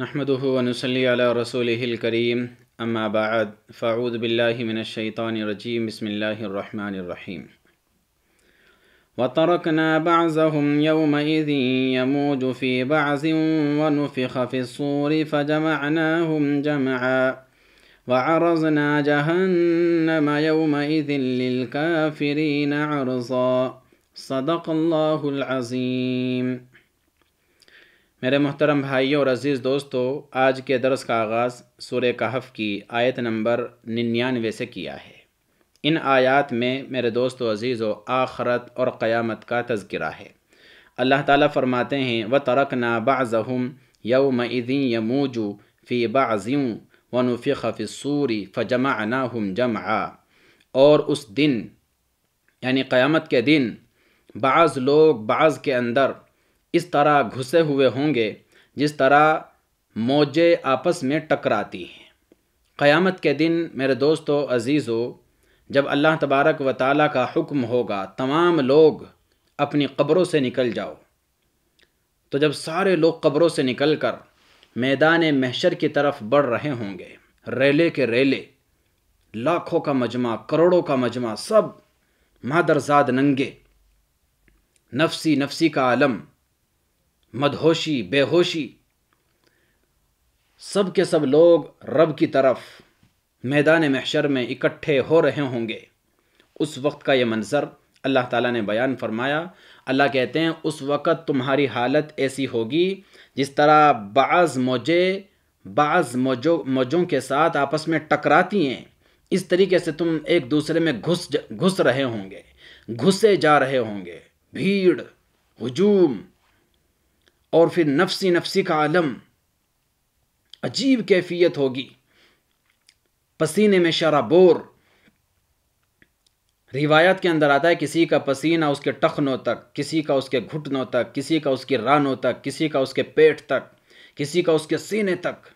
نحمده ونصلي على رسوله الكريم أما بعد فأعوذ بالله من الشيطان الرجيم بسم الله الرحمن الرحيم وتركنا بعضهم يومئذ يموج في بعض ونفخ في الصور فجمعناهم جمعا وعرضنا جهنم يومئذ للكافرين عرضا صدق الله العظيم मेरे मोहतरम भाइयों और अज़ीज़ दोस्तों आज के दरस का आगाज़ सूर्य कहफ की आयत नंबर निन्यानवे से किया है इन आयत में मेरे दोस्तों अज़ीज़ व आखरत और क़यामत का तस्करा है अल्लाह ताला फरमाते हैं व तरक ना बाज़हम यौम इदिन यमूजू फ़ी बाज़ियों व नफ़ी फ़िसूरी फ़जमा ना हम जमा और उस दिन यानी क़यामत के दिन बाज़ लोग बाज़ के अंदर इस तरह घुसे हुए होंगे जिस तरह मौजें आपस में टकराती हैं क़यामत के दिन मेरे दोस्तों अज़ीज़ो जब अल्लाह तबारक व ताली का हुक्म होगा तमाम लोग अपनी कब्रों से निकल जाओ तो जब सारे लोग कब्रों से निकल कर मैदान महशर की तरफ बढ़ रहे होंगे रेले के रेले लाखों का मजमा करोड़ों का मजमा सब मादरजाद नंगे नफसी नफसी का आलम मदहोशी बेहोशी सब के सब लोग रब की तरफ मैदान महशर में इकट्ठे हो रहे होंगे उस वक्त का ये मंज़र अल्लाह ताला ने बयान फरमाया अल्लाह कहते हैं उस वक़्त तुम्हारी हालत ऐसी होगी जिस तरह बाज़ मोजे बाज़ मोजों मोजों के साथ आपस में टकराती हैं इस तरीके से तुम एक दूसरे में घुस घुस रहे होंगे घुसे जा रहे होंगे भीड़ हजूम और फिर नफसी नफसी का आलम अजीब कैफियत होगी पसीने में शराबोर रिवायत के अंदर आता है किसी का पसीना उसके टखनों तक किसी का उसके घुटनों तक किसी का उसकी रानों तक किसी का उसके पेट तक किसी का उसके सीने तक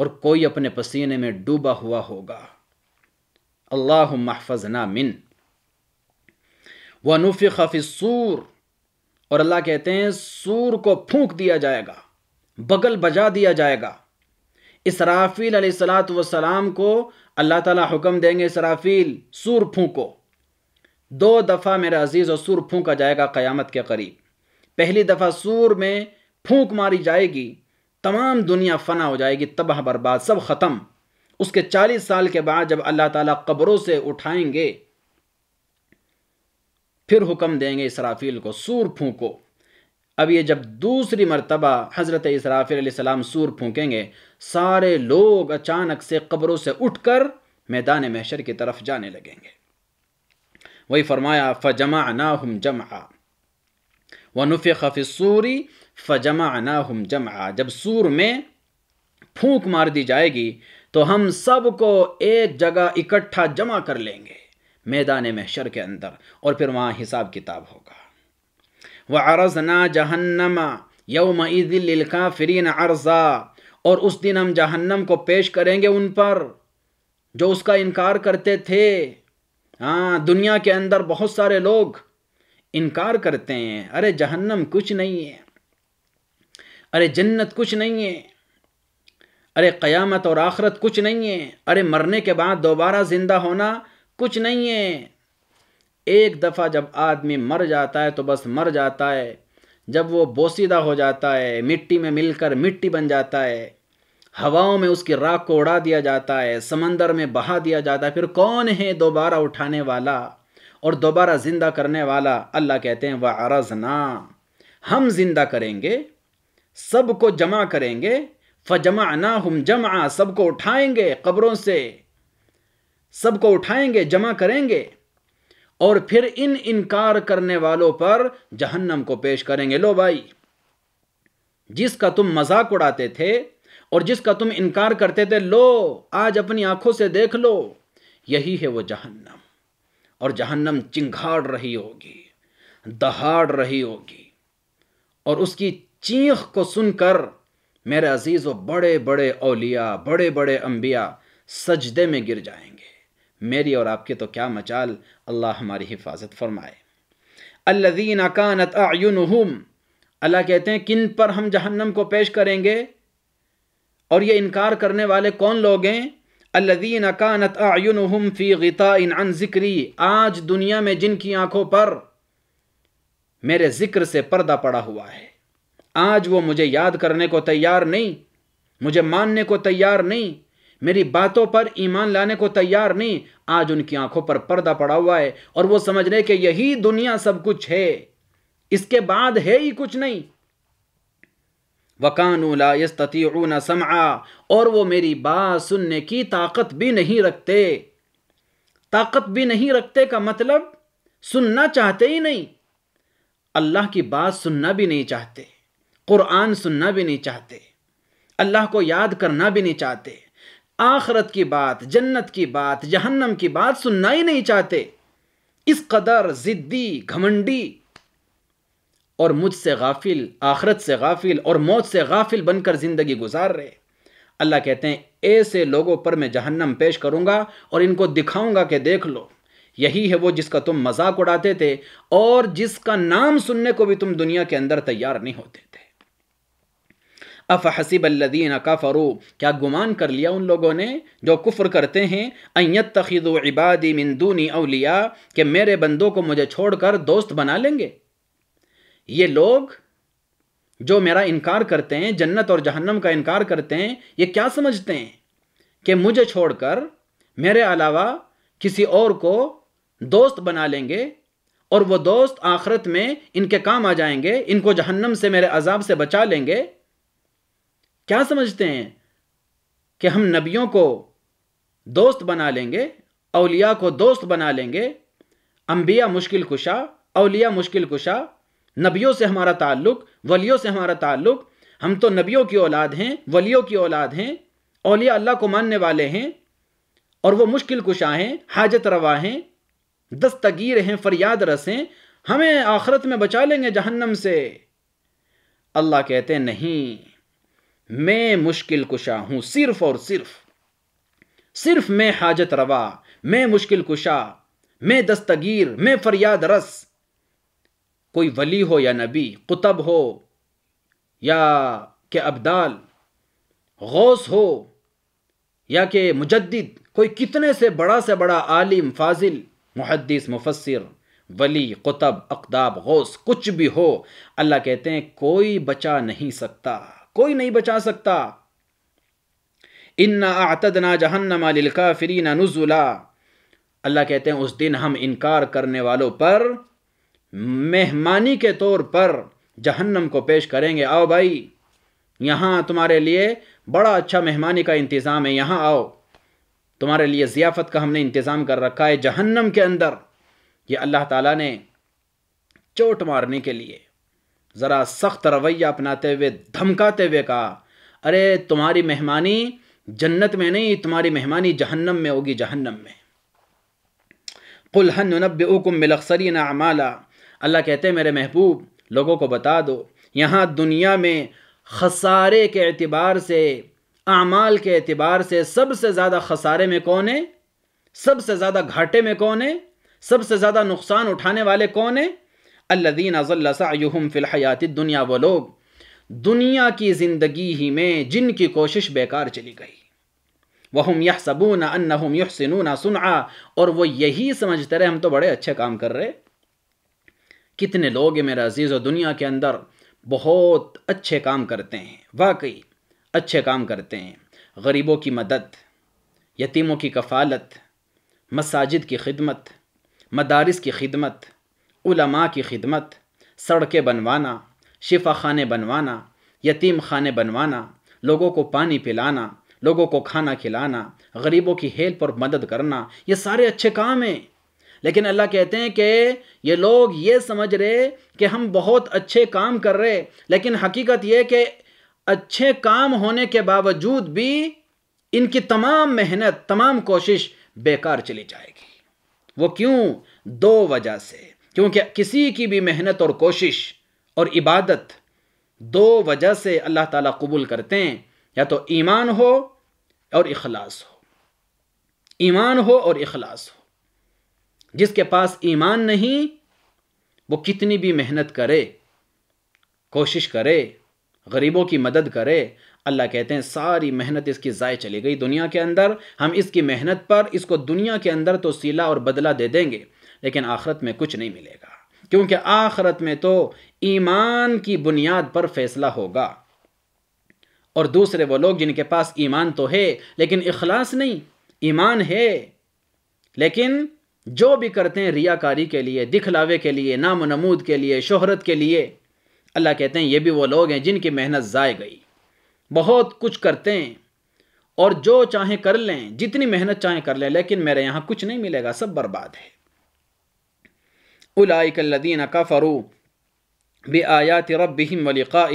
और कोई अपने पसीने में डूबा हुआ होगा अल्लाह महफजना मिन वनुफ़ सूर और अल्लाह कहते हैं सूर को फूंक दिया जाएगा बगल बजा दिया जाएगा इसराफील सलात वसलाम को अल्लाह ताला हुक्म देंगे इसराफील सूर फूंको दो दफ़ा मेरा अजीज़ और सूर फूंका जाएगा क़यामत के करीब पहली दफ़ा सूर में फूंक मारी जाएगी तमाम दुनिया फना हो जाएगी तबाह बर्बाद सब ख़त्म उसके चालीस साल के बाद जब अल्लाह ताला कब्रों से उठाएंगे फिर हुक्म देंगे इसराफील को सूर फूको अब ये जब दूसरी मरतबा हज़रत इसराफी सलाम सूर फूकेंगे सारे लोग अचानक से कब्रों से उठकर मैदान महशर की तरफ जाने लगेंगे वही फरमाया फ़जमा ना हम जमा व नफ़ खफ़सूरी फ़जमा ना हम जमा जब सूर में फूंक मार दी जाएगी तो हम सब को एक जगह इकट्ठा जमा कर लेंगे मैदान महशर के अंदर और फिर वहाँ हिसाब किताब होगा व ना जहन्नम यौम ईदिल्का फ्रीन अर्जा और उस दिन हम जहन्नम को पेश करेंगे उन पर जो उसका इनकार करते थे हाँ दुनिया के अंदर बहुत सारे लोग इनकार करते हैं अरे जहन्नम कुछ नहीं है अरे जन्नत कुछ नहीं है अरे क़यामत और आखरत कुछ नहीं है अरे मरने के बाद दोबारा ज़िंदा होना कुछ नहीं है एक दफ़ा जब आदमी मर जाता है तो बस मर जाता है जब वो बोसीदा हो जाता है मिट्टी में मिलकर मिट्टी बन जाता है हवाओं में उसकी राख को उड़ा दिया जाता है समंदर में बहा दिया जाता है फिर कौन है दोबारा उठाने वाला और दोबारा ज़िंदा करने वाला अल्लाह कहते हैं वह ना हम ज़िंदा करेंगे सबको जमा करेंगे फ जमा ना हम जमा सबको उठाएंगे कब्रों से सबको उठाएंगे जमा करेंगे और फिर इन इनकार करने वालों पर जहन्नम को पेश करेंगे लो भाई जिसका तुम मजाक उड़ाते थे और जिसका तुम इनकार करते थे लो आज अपनी आंखों से देख लो यही है वो जहन्नम और जहन्नम चिंघाड़ रही होगी दहाड़ रही होगी और उसकी चीख को सुनकर मेरे अजीज़ वो बड़े बड़े औलिया बड़े बड़े अंबिया सजदे में गिर जाएंगे मेरी और आपके तो क्या मचाल अल्लाह हमारी हिफाजत फरमाए अल्लदीन अकानत आयुनहुम अल्लाह कहते हैं किन पर हम जहन्नम को पेश करेंगे और ये इनकार करने वाले कौन लोग हैं अल्लदीन अकानत आयुन फ़ी गता इन अन ज़िक्री आज दुनिया में जिनकी आंखों पर मेरे ज़िक्र से पर्दा पड़ा हुआ है आज वो मुझे याद करने को तैयार नहीं मुझे मानने को तैयार नहीं मेरी बातों पर ईमान लाने को तैयार नहीं आज उनकी आंखों पर पर्दा पड़ा हुआ है और वो समझ रहे कि यही दुनिया सब कुछ है इसके बाद है ही कुछ नहीं वकानूला यस्ततीऊना समा और वो मेरी बात सुनने की ताकत भी नहीं रखते ताकत भी नहीं रखते का मतलब सुनना चाहते ही नहीं अल्लाह की बात सुनना भी नहीं चाहते कुरान सुनना भी नहीं चाहते अल्लाह को याद करना भी नहीं चाहते आखरत की बात जन्नत की बात जहन्नम की बात सुनना ही नहीं चाहते इस कदर ज़िद्दी घमंडी और मुझसे गाफिल आखरत से गाफिल और मौत से गाफिल बनकर ज़िंदगी गुजार रहे अल्लाह कहते हैं ऐसे लोगों पर मैं जहन्नम पेश करूँगा और इनको दिखाऊँगा कि देख लो यही है वो जिसका तुम मजाक उड़ाते थे और जिसका नाम सुनने को भी तुम दुनिया के अंदर तैयार नहीं होते थे अफ़हसिब अल्लदीन काफ़रू क्या गुमान कर लिया उन लोगों ने जो कुफ़्र करते हैं अयत तखीद इबादी मिंदूनी अलिया के मेरे बंदों को मुझे छोड़कर दोस्त बना लेंगे ये लोग जो मेरा इनकार करते हैं जन्नत और जहन्नम का इनकार करते हैं ये क्या समझते हैं कि मुझे छोड़कर मेरे अलावा किसी और को दोस्त बना लेंगे और वो दोस्त आखरत में इनके काम आ जाएंगे इनको जहन्नम से मेरे अजाब से बचा लेंगे क्या समझते हैं कि हम नबियों को दोस्त बना लेंगे अलिया को दोस्त बना लेंगे अम्बिया मुश्किल कुशा अलिया मुश्किल कुशा नबियों से हमारा ताल्लुक वलियों से हमारा ताल्लुक हम तो नबियों की औलाद हैं वलियों की औलाद हैं अलिया अल्लाह को मानने वाले हैं और वो मुश्किल कुशा हैं हाजत रवा हैं दस्तगीर हैं फरियाद रस हैं हमें आखरत में बचा लेंगे जहन्नम से अल्लाह कहते नहीं मैं मुश्किल कुशा हूं सिर्फ और सिर्फ सिर्फ मैं हाजत रवा मैं मुश्किल कुशा मैं दस्तगीर मैं फरियाद रस कोई वली हो या नबी कुतब हो या के अब्दाल गौस हो या के मुजद्दिद कोई कितने से बड़ा से बड़ा आलिम फाजिल मुहदस मुफसर वली कुतब अकदाब गौस कुछ भी हो अल्लाह कहते हैं कोई बचा नहीं सकता कोई नहीं बचा सकता इन्ना आतदना जहन्नमा लिलका फिरीना नुजुला अल्लाह कहते हैं उस दिन हम इनकार करने वालों पर मेहमानी के तौर पर जहन्नम को पेश करेंगे आओ भाई यहाँ तुम्हारे लिए बड़ा अच्छा मेहमानी का इंतज़ाम है यहाँ आओ तुम्हारे लिए ज़ियाफ़त का हमने इंतज़ाम कर रखा है जहन्नम के अंदर ये अल्लाह ताला ने चोट मारने के लिए ज़रा सख्त रवैया अपनाते हुए धमकाते हुए कहा अरे तुम्हारी मेहमानी जन्नत में नहीं तुम्हारी मेहमानी जहन्नम में होगी जहन्नम में कुलहन मिलसरी ना अमाला अल्लाह कहते मेरे महबूब लोगों को बता दो यहाँ दुनिया में खसारे के अतबार से अमाल के अतबार से सबसे ज़्यादा खसारे में कौन है सबसे ज़्यादा घाटे में कौन है सबसे ज़्यादा नुकसान उठाने वाले कौन है अल्लादीन ज़ल्ल सयुम फ़िलहयात दुनिया वो लोग दुनिया की ज़िंदगी ही में जिनकी कोशिश बेकार चली गई वहम यह सबून हम यह सनूना सुना और वह यही समझते रहे हम तो बड़े अच्छे काम कर रहे कितने लोग हैं मेरा अजीज़ और दुनिया के अंदर बहुत अच्छे काम करते हैं वाकई अच्छे काम करते हैं गरीबों की मदद यतीमों की कफ़ालत मसाजिद की खिदमत मदारस की खिदमत उलमा की खिदमत सड़कें बनवाना शिफा खाने बनवाना यतीम खाने बनवाना लोगों को पानी पिलाना लोगों को खाना खिलाना गरीबों की हेल्प और मदद करना ये सारे अच्छे काम हैं लेकिन अल्लाह कहते हैं कि ये लोग ये समझ रहे कि हम बहुत अच्छे काम कर रहे लेकिन हकीकत ये कि अच्छे काम होने के बावजूद भी इनकी तमाम मेहनत तमाम कोशिश बेकार चली जाएगी वो क्यों दो वजह से क्योंकि किसी की भी मेहनत और कोशिश और इबादत दो वजह से अल्लाह ताला कबूल करते हैं या तो ईमान हो और इखलास हो ईमान हो और इखलास हो जिसके पास ईमान नहीं वो कितनी भी मेहनत करे कोशिश करे गरीबों की मदद करे अल्लाह कहते हैं सारी मेहनत इसकी ज़ाय चली गई दुनिया के अंदर हम इसकी मेहनत पर इसको दुनिया के अंदर तो सीला और बदला दे देंगे लेकिन आखरत में कुछ नहीं मिलेगा क्योंकि आखरत में तो ईमान की बुनियाद पर फैसला होगा और दूसरे वो लोग जिनके पास ईमान तो है लेकिन इखलास नहीं ईमान है लेकिन जो भी करते हैं रियाकारी के लिए दिखलावे के लिए नाम नमूद के लिए शोहरत के लिए अल्लाह कहते हैं ये भी वो लोग हैं जिनकी मेहनत ज़ाय गई बहुत कुछ करते हैं और जो चाहे कर लें जितनी मेहनत चाहे कर लें लेकिन मेरे यहाँ कुछ नहीं मिलेगा सब बर्बाद है लदीन का कफ़रू बे आयात रबम वलिका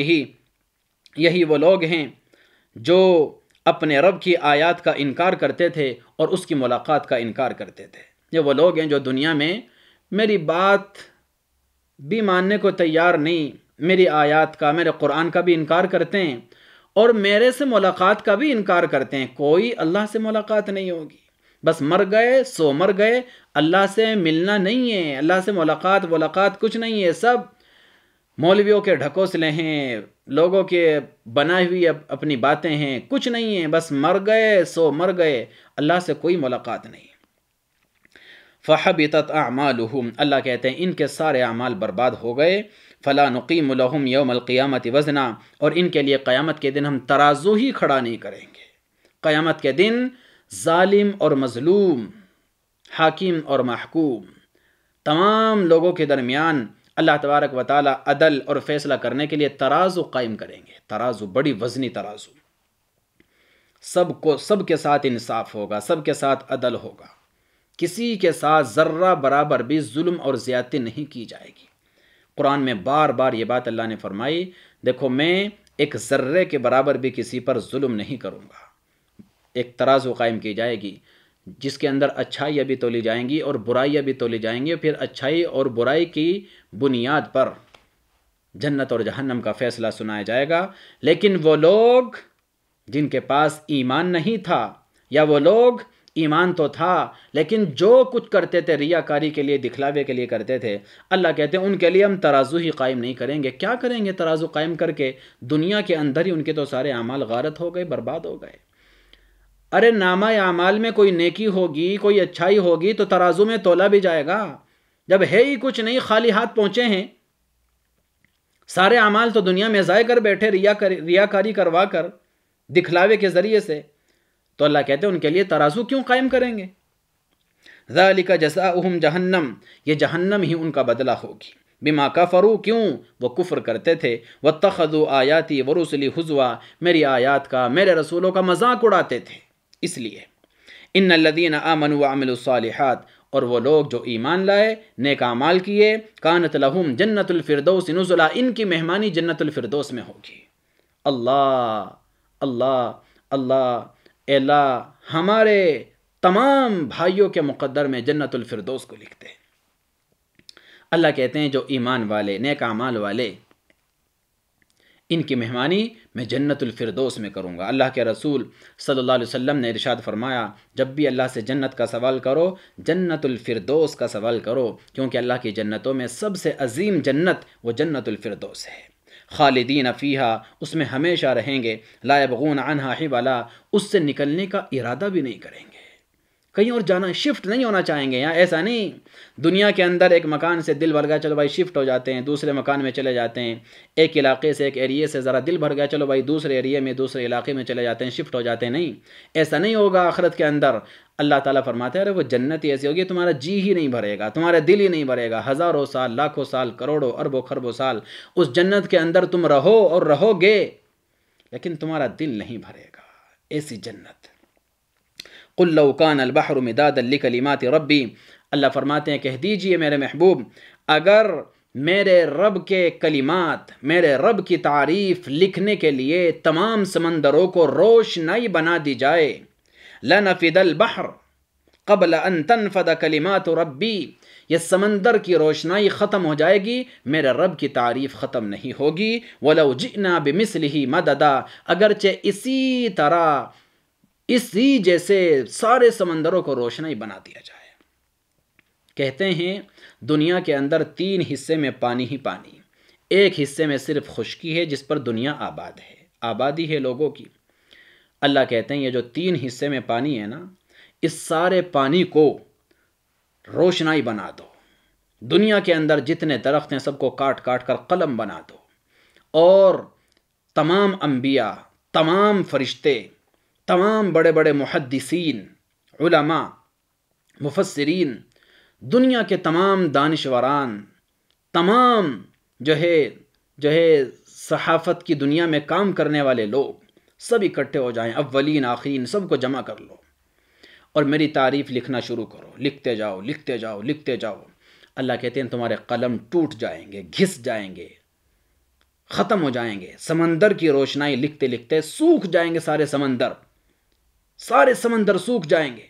यही वो लोग हैं जो अपने रब की आयात का इनकार करते थे और उसकी मुलाकात का इनकार करते थे ये वो लोग हैं जो दुनिया में मेरी बात भी मानने को तैयार नहीं मेरी आयात का मेरे कुरान का भी इनकार करते हैं और मेरे से मुलाकात का भी इनकार करते हैं कोई अल्लाह से मुलाकात नहीं होगी बस मर गए सो मर गए अल्लाह से मिलना नहीं है अल्लाह से मुलाकात वलाकात कुछ नहीं है सब मौलवियों के ढकोसले हैं लोगों के बनाई हुई अप, अपनी बातें हैं कुछ नहीं है बस मर गए सो मर गए अल्लाह से कोई मुलाकात नहीं फ़हबित अमाल अल्लाह कहते हैं इनके सारे अमाल बर्बाद हो गए फ़ला नकीम लहम यौमलक़ियामत वजना और इनके लिए क़यामत के दिन हम तराजू ही खड़ा नहीं करेंगे क़यामत के दिन ालिम और मज़लूम हाकिम और महकूम तमाम लोगों के दरमियान अल्लाह तबारक व ताली अदल और फ़ैसला करने के लिए तराज़ु कायम करेंगे तराज़ु बड़ी वज़नी तराज़ु सब को सब के साथ इंसाफ होगा सब के साथ अदल होगा किसी के साथ ज़र्रा बराबर भी जुल्म और ज़्यादती नहीं की जाएगी कुरान में बार बार ये बात अल्लाह ने फरमाई देखो मैं एक ज़र्रे के बराबर भी किसी पर जुल्म नहीं करूँगा एक तराजू कायम की जाएगी जिसके अंदर अच्छाइयाँ भी तोली जाएंगी और बुराइयाँ भी तोली जाएंगी फिर अच्छाई और बुराई की बुनियाद पर जन्नत और जहन्नम का फ़ैसला सुनाया जाएगा लेकिन वो लोग जिनके पास ईमान नहीं था या वो लोग ईमान तो था लेकिन जो कुछ करते थे रियाकारी के लिए दिखलावे के लिए करते थे अल्लाह कहते हैं उनके लिए हम तराजू ही कायम नहीं करेंगे क्या करेंगे तराजू कायम करके दुनिया के अंदर ही उनके तो सारे अमाल गारत हो गए बर्बाद हो गए अरे नामा अमाल में कोई नेकी होगी कोई अच्छाई होगी तो तराजू में तोला भी जाएगा जब है ही कुछ नहीं खाली हाथ पहुंचे हैं सारे अमाल तो दुनिया में जाए कर बैठे रिया कर रियाकारी करवा कर दिखलावे के ज़रिए से तो अल्लाह कहते हैं उनके लिए तराजू क्यों कायम करेंगे ज़ालिका जसा उहम जहन्नम ये जहन्नम ही उनका बदला होगी बिमा का फ़रू क्यों वो कुफ्र करते थे व तखदु आयाती वरुसली हजवा मेरी आयात का मेरे रसूलों का मजाक उड़ाते थे इसलिए इन लदीन आमन वामिलसालहत और वो लोग जो ईमान लाए नेकामाल किए कानत लहुम जन्नतफरदोस नज़ला इनकी मेहमानी जन्नतफरदोस में होगी अल्लाह अल्लाह अल्लाह एला हमारे तमाम भाइयों के मुकद्दर में जन्नतफरदोस को लिखते हैं अल्लाह कहते हैं जो ईमान वाले नेकामाल वाले इनकी मेहमानी मैं जन्नतफरदोस में करूँगा अल्लाह के रसूल सल्ला वसम ने इरशाद फरमाया जब भी अल्लाह से जन्नत का सवाल करो जन्नतफरदोस का सवाल करो क्योंकि अल्लाह की जन्नतों में सबसे अजीम जन्नत व जन्नतफरदोस है खालिदीन अफीहा उसमें हमेशा रहेंगे लायबगून अनहा वाला उससे निकलने का इरादा भी नहीं करेंगे कहीं और जाना शिफ्ट नहीं होना चाहेंगे यहाँ ऐसा नहीं दुनिया के अंदर एक मकान से दिल भर गया चलो भाई शिफ्ट हो जाते हैं दूसरे मकान में चले जाते हैं एक इलाके से एक एरिए से ज़रा दिल भर गया चलो भाई दूसरे एरिए में दूसरे इलाके में चले जाते हैं शिफ्ट हो जाते हैं नहीं ऐसा नहीं होगा आखरत के अंदर अल्लाह ताला फरमाते हैं अरे वो जन्नत ही ऐसी होगी तुम्हारा जी ही नहीं भरेगा तुम्हारा दिल ही नहीं भरेगा हज़ारों साल लाखों साल करोड़ों अरबों खरबों साल उस जन्नत के अंदर तुम रहो और रहोगे लेकिन तुम्हारा दिल नहीं भरेगा ऐसी जन्नत قل لو كان البحر مدادا لكلمات ربي اللہ فرماتے ہیں کہہ دیجئے میرے محبوب اگر میرے رب کے کلمات میرے رب کی تعریف لکھنے کے لیے تمام سمندروں کو روشنائی بنا دی جائے لَنَفِدَ الْبَحْرِ قبل ان تنفد کلمات ربی یہ سمندر کی روشنائی ختم ہو جائے گی میرے رب کی تعریف ختم نہیں ہوگی ولو جئنا بمثله مددا اگرچہ اسی طرح इसी जैसे सारे समंदरों को रोशनी बना दिया जाए कहते हैं दुनिया के अंदर तीन हिस्से में पानी ही पानी एक हिस्से में सिर्फ खुशकी है जिस पर दुनिया आबाद है आबादी है लोगों की अल्लाह कहते हैं ये जो तीन हिस्से में पानी है ना इस सारे पानी को रोशनाई बना दो दुनिया के अंदर जितने दरख्त हैं सबको काट काट कर कलम बना दो और तमाम अंबिया तमाम फरिश्ते तमाम बड़े बड़े मुहदसिन उलमा मुफसरीन दुनिया के तमाम दानशवरान तमाम जो है जो है सहाफ़त की दुनिया में काम करने वाले लोग सब इकट्ठे हो जाएं आखिरन सब सबको जमा कर लो और मेरी तारीफ़ लिखना शुरू करो लिखते जाओ लिखते जाओ लिखते जाओ अल्लाह कहते हैं तुम्हारे कलम टूट जाएंगे घिस जाएंगे ख़त्म हो जाएंगे समंदर की रोशनाई लिखते लिखते सूख जाएंगे सारे समंदर सारे समंदर सूख जाएंगे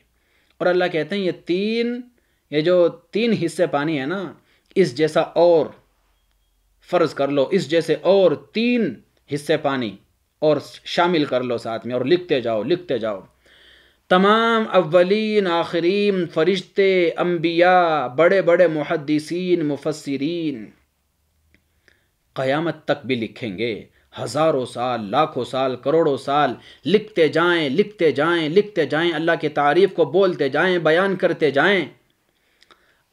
और अल्लाह कहते हैं ये तीन ये जो तीन हिस्से पानी है ना इस जैसा और फ़र्ज़ कर लो इस जैसे और तीन हिस्से पानी और शामिल कर लो साथ में और लिखते जाओ लिखते जाओ तमाम अव्वलिन आखरीन फरिश्ते अम्बिया बड़े बड़े मुहदसिन मुफसरीन क़यामत तक भी लिखेंगे हज़ारों साल लाखों साल करोड़ों साल लिखते जाएं लिखते जाएं लिखते जाएं अल्लाह की तारीफ़ को बोलते जाएं बयान करते जाएं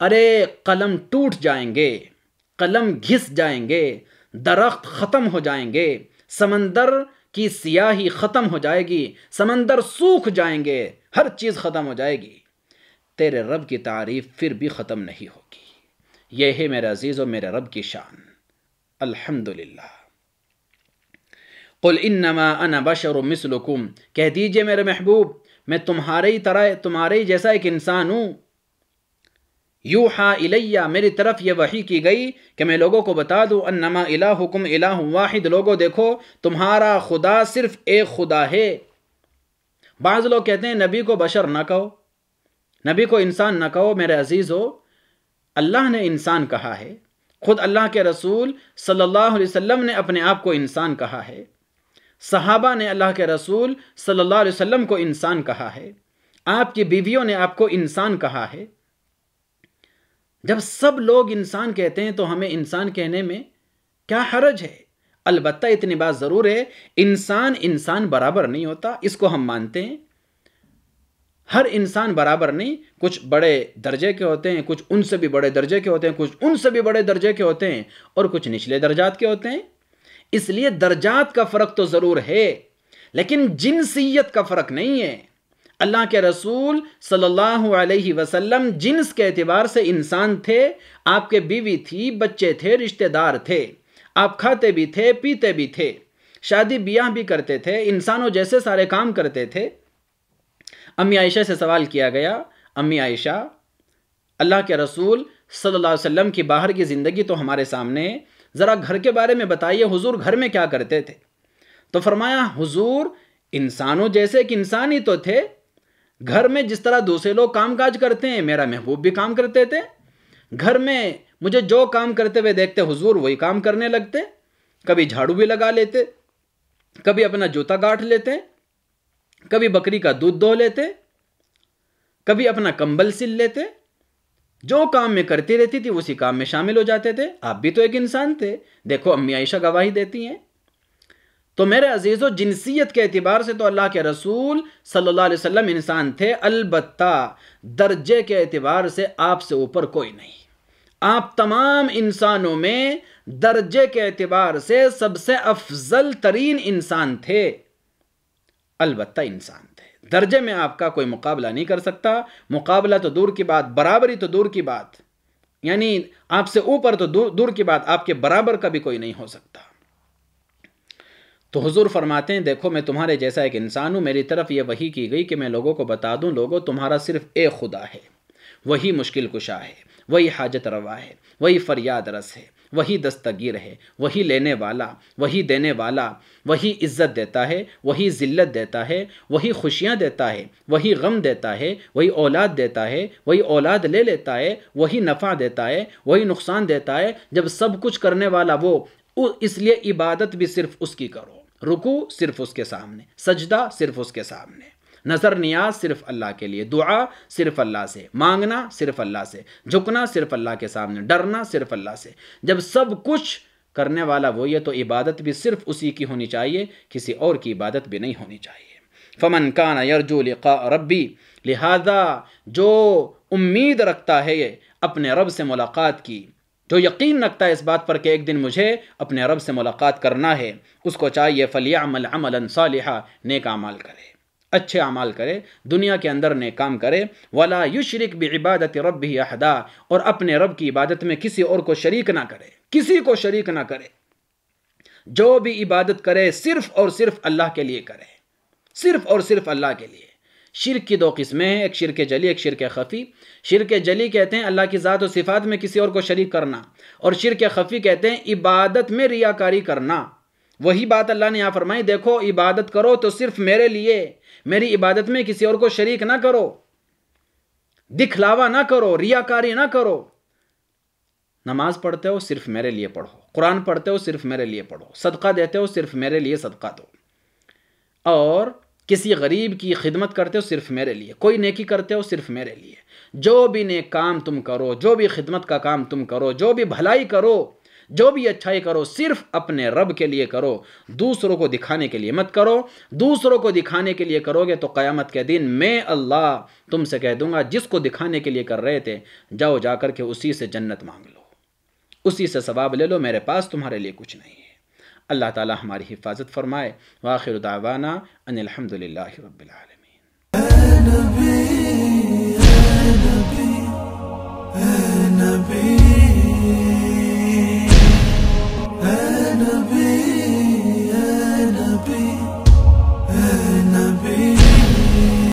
अरे कलम टूट जाएंगे कलम घिस जाएंगे दरख्त ख़त्म हो जाएंगे समंदर की सियाही ख़त्म हो जाएगी समंदर सूख जाएंगे हर चीज़ ख़त्म हो जाएगी तेरे रब की तारीफ़ फिर भी ख़त्म नहीं होगी यह है मेरे अजीज़ और मेरे रब की शान अल्हम्दुलिल्लाह कुल इन्नमा अना बशर मिसलकुम कह दीजिए मेरे महबूब मैं तुम्हारे ही तरह तुम्हारे ही जैसा एक इंसान हूँ यू हा इलैया मेरी तरफ यह वही की गई कि मैं लोगों को बता दूँ अन्नमा इला हुकुम इला वाहिद लोगों देखो तुम्हारा खुदा सिर्फ एक खुदा है बाज़ लोग कहते हैं नबी को बशर ना कहो नबी को इंसान ना कहो मेरे अजीज़ हो अल्लाह ने इंसान कहा है खुद अल्लाह के रसूल सल्लल्लाहु अलैहि वसल्लम ने अपने आप को इंसान कहा है सहाबा ने अल्लाह के रसूल सल्लल्लाहु अलैहि वसल्लम को इंसान कहा है आपकी बीवियों ने आपको इंसान कहा है जब सब लोग इंसान कहते हैं तो हमें इंसान कहने में क्या हरज है अलबत् इतनी बात ज़रूर है इंसान इंसान बराबर नहीं होता इसको हम मानते हैं हर इंसान बराबर नहीं कुछ बड़े दर्जे के होते हैं कुछ उनसे भी बड़े दर्जे के होते हैं कुछ उनसे भी बड़े दर्जे के होते हैं और कुछ निचले दर्जात के होते हैं इसलिए दर्जात का फ़र्क तो ज़रूर है लेकिन जिनसीयत का फ़र्क नहीं है अल्लाह के रसूल सल्लल्लाहु अलैहि वसल्लम जिन्स के अतबार से इंसान थे आपके बीवी थी बच्चे थे रिश्तेदार थे आप खाते भी थे पीते भी थे शादी ब्याह भी करते थे इंसानों जैसे सारे काम करते थे अम्मी आयशा से सवाल किया गया अम्मी आयशा अल्लाह के रसूल सल्लल्लाहु अलैहि वसल्लम की बाहर की ज़िंदगी तो हमारे सामने है ज़रा घर के बारे में बताइए हुजूर घर में क्या करते थे तो फरमाया हुजूर इंसानों जैसे कि इंसान ही तो थे घर में जिस तरह दूसरे लोग काम काज करते हैं मेरा महबूब भी काम करते थे घर में मुझे जो काम करते हुए देखते हुजूर वही काम करने लगते कभी झाड़ू भी लगा लेते कभी अपना जूता गाठ लेते कभी बकरी का दूध धो लेते कभी अपना कंबल सिल लेते जो काम में करती रहती थी उसी काम में शामिल हो जाते थे आप भी तो एक इंसान थे देखो अम्मी आयशा गवाही देती हैं तो मेरे अजीज़ो जिनसीत के अतबार से तो अल्लाह के रसूल सल्लल्लाहु अलैहि वसल्लम इंसान थे अलबत्ता दर्जे के अतबार से आपसे ऊपर कोई नहीं आप तमाम इंसानों में दर्जे के अतबार से सबसे अफजल तरीन इंसान थे अलबत्ता इंसान दर्जे में आपका कोई मुकाबला नहीं कर सकता मुकाबला तो दूर की बात बराबरी तो दूर की बात यानी आपसे ऊपर तो दूर दूर की बात आपके बराबर का भी कोई नहीं हो सकता तो हुजूर फरमाते हैं देखो मैं तुम्हारे जैसा एक इंसान हूँ मेरी तरफ यह वही की गई कि मैं लोगों को बता दूँ लोगों तुम्हारा सिर्फ एक खुदा है वही मुश्किल कुशा है वही हाजत रवा है वही फरियाद रस है वही दस्तगीर है वही लेने वाला वही देने वाला वही इज्जत देता है वही ज़िल्लत देता है वही खुशियाँ देता है वही गम देता है वही औलाद देता है वही औलाद ले लेता है वही नफ़ा देता है वही नुकसान देता है जब सब कुछ करने वाला वो इसलिए इबादत भी सिर्फ उसकी करो रुकू सिर्फ उसके सामने सजदा सिर्फ उसके सामने नज़र नियाज सिर्फ अल्लाह के लिए दुआ सिर्फ अल्लाह से मांगना सिर्फ अल्लाह से झुकना सिर्फ अल्लाह के सामने डरना सिर्फ अल्लाह से जब सब कुछ करने वाला वो है तो इबादत भी सिर्फ उसी की होनी चाहिए किसी और की इबादत भी नहीं होनी चाहिए फमन कान यरजू लिका रबी लिहाजा जो उम्मीद रखता है अपने रब से मुलाकात की जो यकीन रखता है इस बात पर कि एक दिन मुझे अपने रब से मुलाकात करना है उसको चाहिए फलियामल अमलन सालिहा नेक अमाल करे अच्छे अमाल करे दुनिया के अंदर ने काम करे वला युशरिक भी इबादत रब ही अहदा और अपने रब की इबादत में किसी और को शरीक ना करे किसी को शरीक ना करे जो भी इबादत करे सिर्फ और सिर्फ अल्लाह के लिए करे सिर्फ और सिर्फ अल्लाह के लिए शिरक की दो किस्में हैं एक शिरक जली एक शिरक खफ़ी शिरक जली कहते हैं अल्लाह की ज़ात और सिफात में किसी और को शरीक करना और शिरक खफ़ी कहते हैं इबादत में रियाकारी करना वही बात अल्लाह ने यहाँ फरमाई देखो इबादत करो तो सिर्फ मेरे लिए मेरी इबादत में किसी और को शरीक ना करो दिखलावा ना करो रियाकारी ना करो नमाज पढ़ते हो सिर्फ मेरे लिए पढ़ो कुरान पढ़ते हो सिर्फ मेरे लिए पढ़ो सदका देते हो सिर्फ मेरे लिए सदका दो और किसी गरीब की खिदमत करते हो सिर्फ मेरे लिए कोई नेकी करते हो सिर्फ मेरे लिए जो भी नेक काम तुम करो जो भी खिदमत का काम तुम करो जो भी भलाई करो जो भी अच्छाई करो सिर्फ अपने रब के लिए करो दूसरों को दिखाने के लिए मत करो दूसरों को दिखाने के लिए करोगे तो क़यामत के दिन मैं अल्लाह तुमसे कह दूंगा जिसको दिखाने के लिए कर रहे थे जाओ जा कर के उसी से जन्नत मांग लो उसी से सवाब ले लो मेरे पास तुम्हारे लिए कुछ नहीं है अल्लाह ताला हमारी हिफाजत फरमाए वाखिर दावाना अनिलहमदिल्ला Nabi